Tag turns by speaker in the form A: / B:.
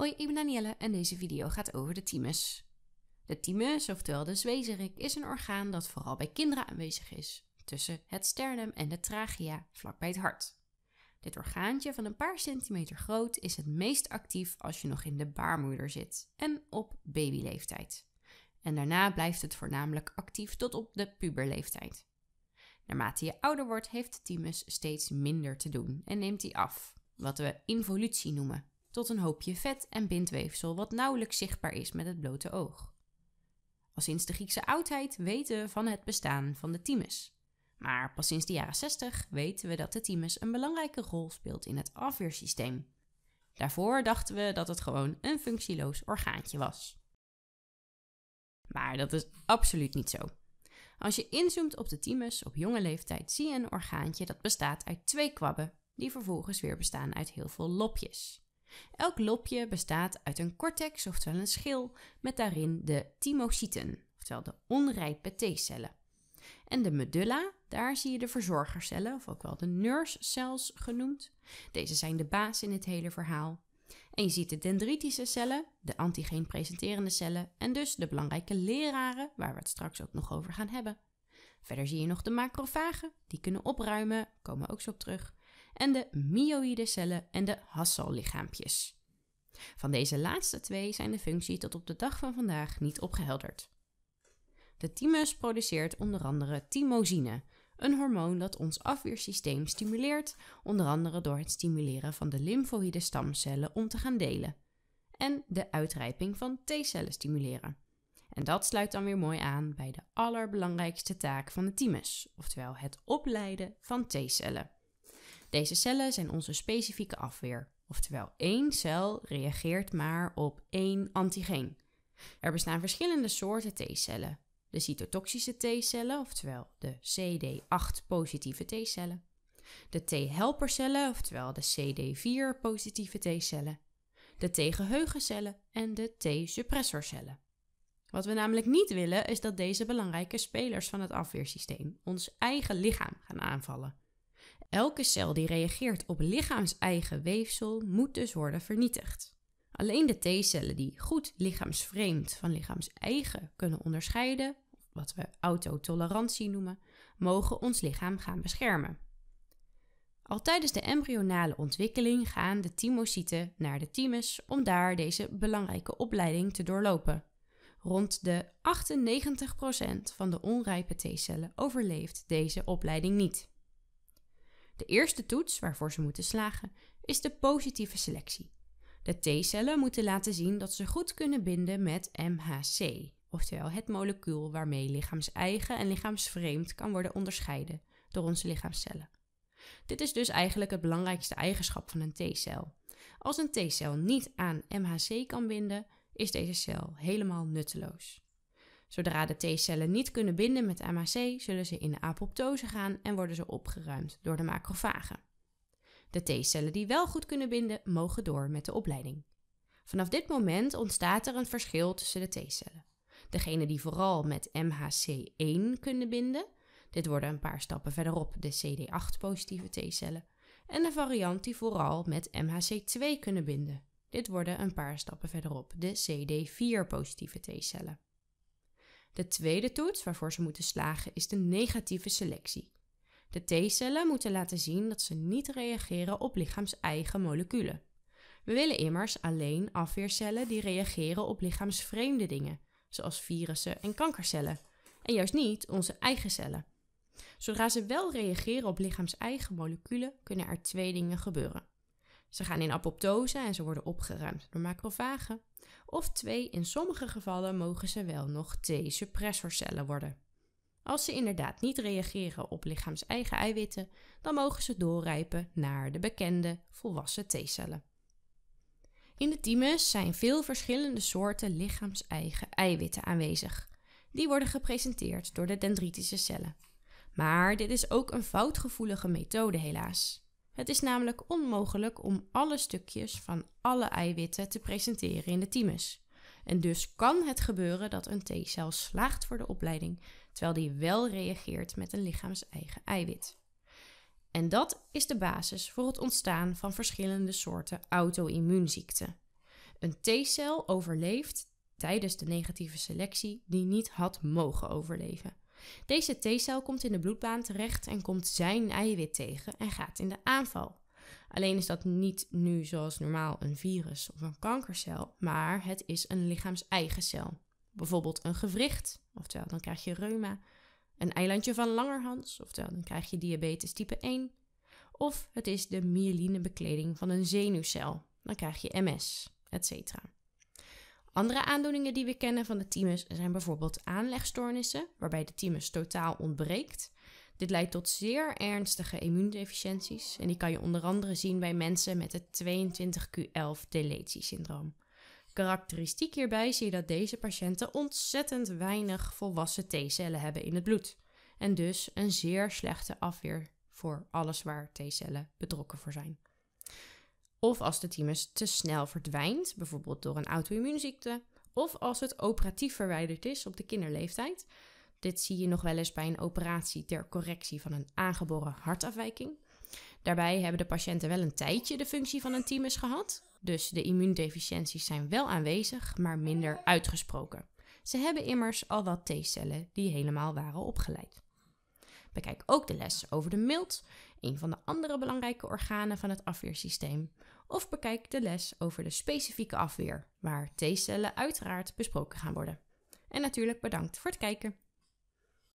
A: Hoi, ik ben Danielle en deze video gaat over de thymus. De thymus, oftewel de zwezerik, is een orgaan dat vooral bij kinderen aanwezig is, tussen het sternum en de trachea, vlakbij het hart. Dit orgaantje van een paar centimeter groot is het meest actief als je nog in de baarmoeder zit en op babyleeftijd. En daarna blijft het voornamelijk actief tot op de puberleeftijd. Naarmate je ouder wordt, heeft de thymus steeds minder te doen en neemt hij af, wat we involutie noemen tot een hoopje vet en bindweefsel wat nauwelijks zichtbaar is met het blote oog. Al sinds de Griekse oudheid weten we van het bestaan van de thymus. Maar pas sinds de jaren 60 weten we dat de thymus een belangrijke rol speelt in het afweersysteem. Daarvoor dachten we dat het gewoon een functieloos orgaantje was. Maar dat is absoluut niet zo. Als je inzoomt op de thymus op jonge leeftijd, zie je een orgaantje dat bestaat uit twee kwabben, die vervolgens weer bestaan uit heel veel lopjes. Elk lopje bestaat uit een cortex, oftewel een schil, met daarin de thymocyten, oftewel de onrijpe T-cellen. En de medulla, daar zie je de verzorgercellen, of ook wel de nurse cells genoemd. Deze zijn de baas in het hele verhaal. En je ziet de dendritische cellen, de antigeen-presenterende cellen en dus de belangrijke leraren, waar we het straks ook nog over gaan hebben. Verder zie je nog de macrofagen, die kunnen opruimen, komen ook zo op terug en de myoïde cellen en de Hassel-lichaampjes. Van deze laatste twee zijn de functie tot op de dag van vandaag niet opgehelderd. De thymus produceert onder andere thymosine, een hormoon dat ons afweersysteem stimuleert, onder andere door het stimuleren van de lymfoïde stamcellen om te gaan delen en de uitrijping van T-cellen stimuleren. En dat sluit dan weer mooi aan bij de allerbelangrijkste taak van de thymus, oftewel het opleiden van T-cellen. Deze cellen zijn onze specifieke afweer, oftewel één cel reageert maar op één antigeen. Er bestaan verschillende soorten T-cellen. De cytotoxische T-cellen, oftewel de CD8-positieve T-cellen. De T-helpercellen, oftewel de CD4-positieve T-cellen. De T-geheugencellen en de T-suppressorcellen. Wat we namelijk niet willen is dat deze belangrijke spelers van het afweersysteem ons eigen lichaam gaan aanvallen. Elke cel die reageert op lichaams-eigen weefsel moet dus worden vernietigd. Alleen de T-cellen die goed lichaamsvreemd van lichaams-eigen kunnen onderscheiden, wat we autotolerantie noemen, mogen ons lichaam gaan beschermen. Al tijdens de embryonale ontwikkeling gaan de thymocyten naar de thymus om daar deze belangrijke opleiding te doorlopen. Rond de 98% van de onrijpe T-cellen overleeft deze opleiding niet. De eerste toets waarvoor ze moeten slagen is de positieve selectie. De T-cellen moeten laten zien dat ze goed kunnen binden met MHC, oftewel het molecuul waarmee lichaams-eigen en lichaamsvreemd kan worden onderscheiden door onze lichaamscellen. Dit is dus eigenlijk het belangrijkste eigenschap van een T-cel. Als een T-cel niet aan MHC kan binden, is deze cel helemaal nutteloos. Zodra de T-cellen niet kunnen binden met MHC, zullen ze in de apoptose gaan en worden ze opgeruimd door de macrofagen. De T-cellen die wel goed kunnen binden, mogen door met de opleiding. Vanaf dit moment ontstaat er een verschil tussen de T-cellen. Degene die vooral met MHC1 kunnen binden, dit worden een paar stappen verderop de CD8-positieve T-cellen, en de variant die vooral met MHC2 kunnen binden. Dit worden een paar stappen verderop de CD4-positieve T-cellen. De tweede toets waarvoor ze moeten slagen is de negatieve selectie. De T-cellen moeten laten zien dat ze niet reageren op lichaams-eigen moleculen. We willen immers alleen afweercellen die reageren op lichaamsvreemde dingen, zoals virussen en kankercellen, en juist niet onze eigen cellen. Zodra ze wel reageren op lichaams-eigen moleculen, kunnen er twee dingen gebeuren. Ze gaan in apoptose en ze worden opgeruimd door macrofagen. Of twee, in sommige gevallen mogen ze wel nog T-suppressorcellen worden. Als ze inderdaad niet reageren op lichaams-eigen eiwitten, dan mogen ze doorrijpen naar de bekende volwassen T-cellen. In de thymus zijn veel verschillende soorten lichaams-eigen eiwitten aanwezig. Die worden gepresenteerd door de dendritische cellen. Maar dit is ook een foutgevoelige methode helaas. Het is namelijk onmogelijk om alle stukjes van alle eiwitten te presenteren in de thymus. En dus kan het gebeuren dat een T-cel slaagt voor de opleiding, terwijl die wel reageert met een lichaams-eigen eiwit. En dat is de basis voor het ontstaan van verschillende soorten auto-immuunziekten. Een T-cel overleeft tijdens de negatieve selectie die niet had mogen overleven. Deze T-cel komt in de bloedbaan terecht en komt zijn eiwit tegen en gaat in de aanval. Alleen is dat niet nu zoals normaal een virus of een kankercel, maar het is een lichaams-eigen cel. Bijvoorbeeld een gewricht, oftewel dan krijg je reuma. Een eilandje van langerhans, oftewel dan krijg je diabetes type 1. Of het is de myelinebekleding van een zenuwcel, dan krijg je MS, etc. Andere aandoeningen die we kennen van de thymus zijn bijvoorbeeld aanlegstoornissen, waarbij de thymus totaal ontbreekt. Dit leidt tot zeer ernstige immuundeficiënties en die kan je onder andere zien bij mensen met het 22q11-deletiesyndroom. Karakteristiek hierbij zie je dat deze patiënten ontzettend weinig volwassen T-cellen hebben in het bloed en dus een zeer slechte afweer voor alles waar T-cellen betrokken voor zijn. Of als de thymus te snel verdwijnt, bijvoorbeeld door een auto-immuunziekte. Of als het operatief verwijderd is op de kinderleeftijd. Dit zie je nog wel eens bij een operatie ter correctie van een aangeboren hartafwijking. Daarbij hebben de patiënten wel een tijdje de functie van een thymus gehad. Dus de immuundeficiënties zijn wel aanwezig, maar minder uitgesproken. Ze hebben immers al wat T-cellen die helemaal waren opgeleid. Bekijk ook de les over de milt, een van de andere belangrijke organen van het afweersysteem. Of bekijk de les over de specifieke afweer, waar T-cellen uiteraard besproken gaan worden. En natuurlijk bedankt voor het kijken.